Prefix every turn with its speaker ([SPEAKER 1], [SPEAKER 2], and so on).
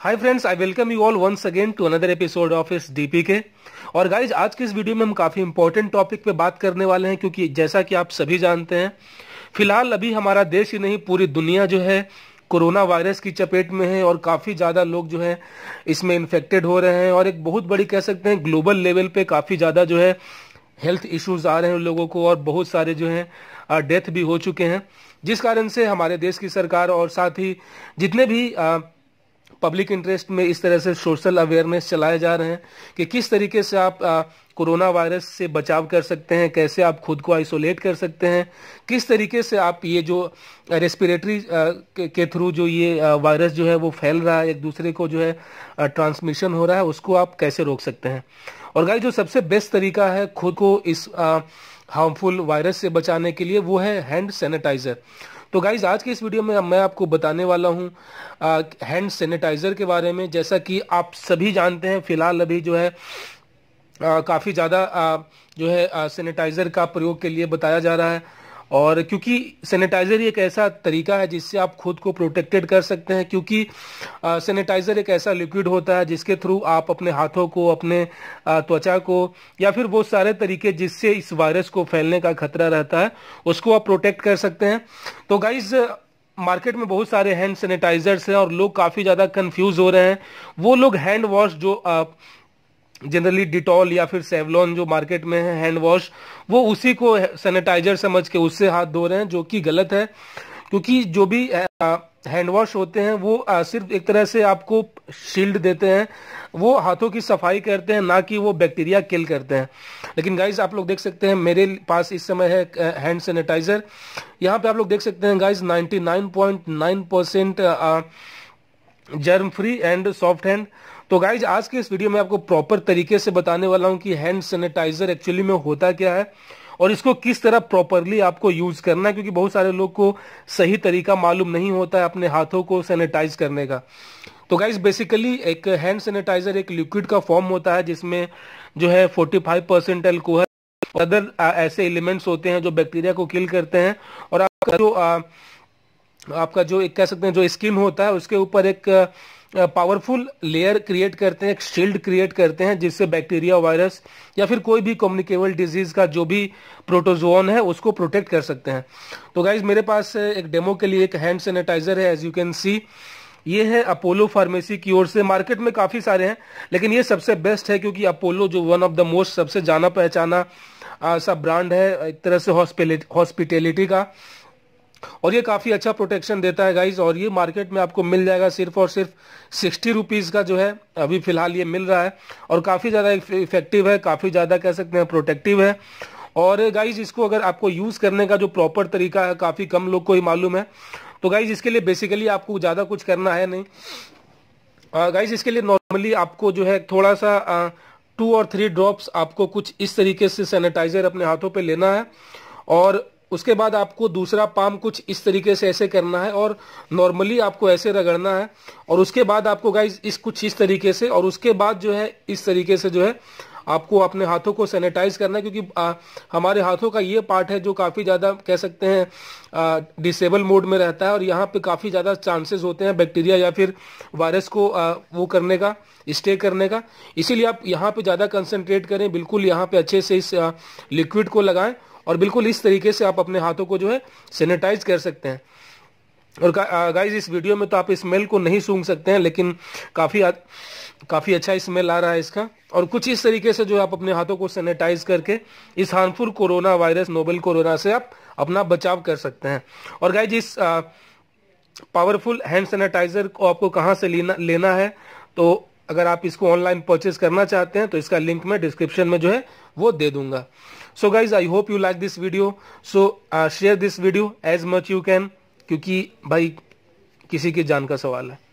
[SPEAKER 1] hi friends I welcome you all once again to another episode of इस के और guys आज के इस वीडियो में हम काफ़ी इंपॉर्टेंट टॉपिक पे बात करने वाले हैं क्योंकि जैसा कि आप सभी जानते हैं फिलहाल अभी हमारा देश ही नहीं पूरी दुनिया जो है कोरोना वायरस की चपेट में है और काफ़ी ज़्यादा लोग जो है इसमें इन्फेक्टेड हो रहे हैं और एक बहुत बड़ी कह सकते हैं ग्लोबल लेवल पे काफ़ी ज़्यादा जो है हेल्थ इश्यूज आ रहे हैं लोगों को और बहुत सारे जो है डेथ भी हो चुके हैं जिस कारण से हमारे देश की सरकार और साथ ही जितने भी आ, पब्लिक इंटरेस्ट में इस तरह से सोशल अवेयरनेस चलाए जा रहे हैं कि किस तरीके से आप आ, कोरोना वायरस से बचाव कर सकते हैं कैसे आप खुद को आइसोलेट कर सकते हैं किस तरीके से आप ये जो रेस्पिरेटरी के थ्रू जो ये वायरस जो है वो फैल रहा है एक दूसरे को जो है ट्रांसमिशन हो रहा है उसको आप कैसे रोक सकते हैं और गाइस जो सबसे बेस्ट तरीका है खुद को इस हार्मफुल वायरस से बचाने के लिए वो है हैंड सैनिटाइजर तो गाइज आज के इस वीडियो में मैं आपको बताने वाला हूँ हैंड सैनिटाइज़र के बारे में जैसा कि आप सभी जानते हैं फिलहाल अभी जो है काफ़ी ज़्यादा जो है सैनिटाइज़र का प्रयोग के लिए बताया जा रहा है और क्योंकि सैनिटाइज़र एक ऐसा तरीका है जिससे आप खुद को प्रोटेक्टेड कर सकते हैं क्योंकि सैनिटाइज़र एक ऐसा लिक्विड होता है जिसके थ्रू आप अपने हाथों को अपने त्वचा को या फिर वो सारे तरीके जिससे इस वायरस को फैलने का खतरा रहता है उसको आप प्रोटेक्ट कर सकते हैं तो गाइज़ मार्केट में बहुत सारे हैंड सैनिटाइजर्स हैं और लोग काफ़ी ज़्यादा कंफ्यूज हो रहे हैं वो लोग हैंड वॉश जो जनरली डिटॉल या फिर सेवलॉन जो मार्केट में है हैंड वॉश वो उसी को सैनिटाइजर समझ के उससे हाथ धो रहे हैं जो कि गलत है क्योंकि जो भी हैंड वॉश होते हैं वो आ, सिर्फ एक तरह से आपको शील्ड देते हैं वो हाथों की सफाई करते हैं ना कि वो बैक्टीरिया किल करते हैं लेकिन गाइज आप लोग देख सकते हैं मेरे पास इस समय है हैंड सैनिटाइजर यहाँ पे आप लोग देख सकते हैं guys 99.9 percent germ free and soft hand तो गाइज आज के इस वीडियो में आपको प्रॉपर तरीके से बताने वाला हूँ कि हैंड सैनिटाइजर एक्चुअली में होता क्या है और इसको किस तरह प्रॉपरली आपको यूज करना है क्योंकि बहुत सारे लोग को सही तरीका मालूम नहीं होता है अपने हाथों को सैनिटाइज करने का तो गाइज बेसिकली एक हैंड सैनिटाइजर एक लिक्विड का फॉर्म होता है जिसमें जो है 45 परसेंट एल्कोहल अदर ऐसे एलिमेंट्स होते हैं जो बैक्टीरिया को किल करते हैं और आपका जो आ, आपका जो एक कह सकते हैं जो स्किन होता है उसके ऊपर एक पावरफुल लेयर क्रिएट करते हैं एक शील्ड क्रिएट करते हैं जिससे बैक्टीरिया वायरस या फिर कोई भी कम्युनिकेबल डिजीज का जो भी प्रोटोजोन है उसको प्रोटेक्ट कर सकते हैं तो गाइज मेरे पास एक डेमो के लिए एक हैंड सैनिटाइजर है एज यू कैन सी ये है अपोलो फार्मेसी की ओर से मार्केट में काफ़ी सारे हैं लेकिन ये सबसे बेस्ट है क्योंकि अपोलो जो वन ऑफ द मोस्ट सबसे जाना पहचाना सा ब्रांड है एक तरह से हॉस्पिटेलिटी का और ये काफ़ी अच्छा प्रोटेक्शन देता है गाइज और ये मार्केट में आपको मिल जाएगा सिर्फ और सिर्फ सिक्सटी रुपीज़ का जो है अभी फ़िलहाल ये मिल रहा है और काफ़ी ज़्यादा इफेक्टिव है काफ़ी ज़्यादा कह सकते हैं प्रोटेक्टिव है और गाइज इसको अगर आपको यूज़ करने का जो प्रॉपर तरीका है काफ़ी कम लोग को ही मालूम है तो गाइज इसके लिए बेसिकली आपको ज़्यादा कुछ करना है नहीं गाइज इसके लिए नॉर्मली आपको जो है थोड़ा सा टू और थ्री ड्रॉप्स आपको कुछ इस तरीके से सैनिटाइजर अपने हाथों पे लेना है और उसके बाद आपको दूसरा पाम कुछ इस तरीके से ऐसे करना है और नॉर्मली आपको ऐसे रगड़ना है और उसके बाद आपको गाइज इस कुछ इस तरीके से और उसके बाद जो है इस तरीके से जो है आपको अपने हाथों को सैनिटाइज करना है क्योंकि आ, हमारे हाथों का ये पार्ट है जो काफ़ी ज़्यादा कह सकते हैं डिसेबल मोड में रहता है और यहाँ पे काफ़ी ज़्यादा चांसेस होते हैं बैक्टीरिया या फिर वायरस को आ, वो करने का स्टे करने का इसीलिए आप यहाँ पे ज़्यादा कंसंट्रेट करें बिल्कुल यहाँ पे अच्छे से इस लिक्विड को लगाएं और बिल्कुल इस तरीके से आप अपने हाथों को जो है सैनिटाइज कर सकते हैं और गाइज इस वीडियो में तो आप स्मेल को नहीं सूंघ सकते हैं लेकिन काफ़ी काफ़ी अच्छा स्मेल आ रहा है इसका और कुछ इस तरीके से जो आप अपने हाथों को सैनिटाइज करके इस harmful corona virus novel corona से आप अपना बचाव कर सकते हैं और गाइज इस पावरफुल हैंड सैनिटाइजर को आपको कहाँ से लेना लेना है तो अगर आप इसको ऑनलाइन परचेज करना चाहते हैं तो इसका लिंक मैं डिस्क्रिप्शन में जो है वो दे दूंगा so guys I hope you like this video so share this video as much you can क्योंकि भाई किसी की जान का सवाल है